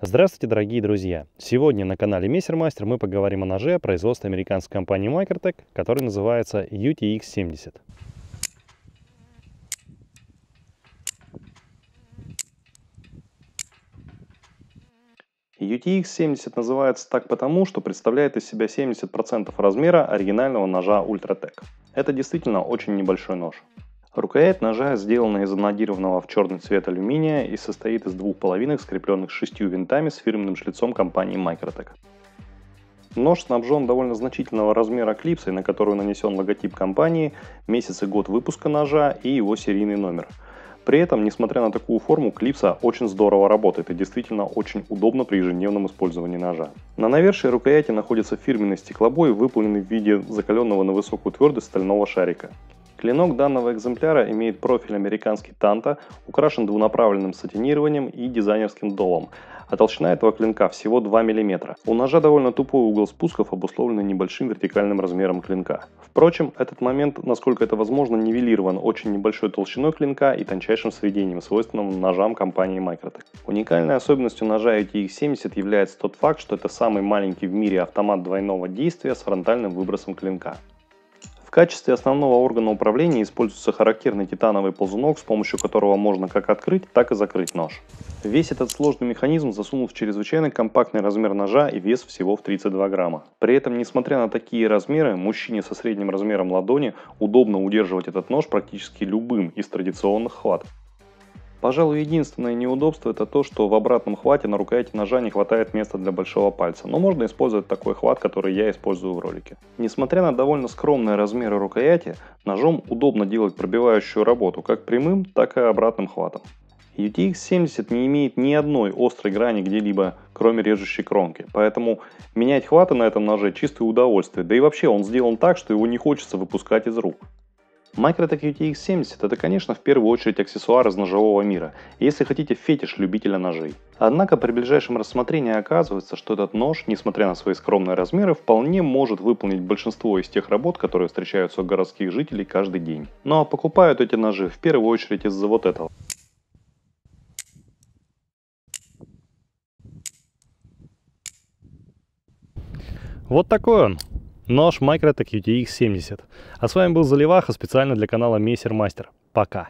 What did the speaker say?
Здравствуйте, дорогие друзья! Сегодня на канале Мессермастер мы поговорим о ноже производства американской компании Microtech, который называется UTX-70. UTX-70 называется так потому, что представляет из себя 70% размера оригинального ножа Ultratech. Это действительно очень небольшой нож. Рукоять ножа сделана из анодированного в черный цвет алюминия и состоит из двух половинок, скрепленных шестью винтами с фирменным шлицом компании Microtech. Нож снабжен довольно значительного размера клипсой, на которую нанесен логотип компании, месяц и год выпуска ножа и его серийный номер. При этом, несмотря на такую форму, клипса очень здорово работает и действительно очень удобно при ежедневном использовании ножа. На навершии рукояти находится фирменный стеклобой, выполненный в виде закаленного на высокую твердость стального шарика. Клинок данного экземпляра имеет профиль американский танта, украшен двунаправленным сатинированием и дизайнерским долом, а толщина этого клинка всего 2 мм. У ножа довольно тупой угол спусков обусловленный небольшим вертикальным размером клинка. Впрочем, этот момент, насколько это возможно, нивелирован очень небольшой толщиной клинка и тончайшим сведением, свойственным ножам компании Microtech. Уникальной особенностью ножа UTX-70 является тот факт, что это самый маленький в мире автомат двойного действия с фронтальным выбросом клинка качестве основного органа управления используется характерный титановый ползунок, с помощью которого можно как открыть, так и закрыть нож. Весь этот сложный механизм засунут в чрезвычайно компактный размер ножа и вес всего в 32 грамма. При этом, несмотря на такие размеры, мужчине со средним размером ладони удобно удерживать этот нож практически любым из традиционных хватов. Пожалуй, единственное неудобство это то, что в обратном хвате на рукояти ножа не хватает места для большого пальца, но можно использовать такой хват, который я использую в ролике. Несмотря на довольно скромные размеры рукояти, ножом удобно делать пробивающую работу как прямым, так и обратным хватом. UTX 70 не имеет ни одной острой грани где-либо, кроме режущей кромки. Поэтому менять хваты на этом ноже чистое удовольствие. Да и вообще он сделан так, что его не хочется выпускать из рук. Microtech UTX 70 это, конечно, в первую очередь аксессуар из ножевого мира, если хотите фетиш любителя ножей. Однако при ближайшем рассмотрении оказывается, что этот нож, несмотря на свои скромные размеры, вполне может выполнить большинство из тех работ, которые встречаются у городских жителей каждый день. Ну а покупают эти ножи в первую очередь из-за вот этого. Вот такой он нож Microtech UTX 70. А с вами был Заливаха специально для канала Мейсер Мастер. Пока.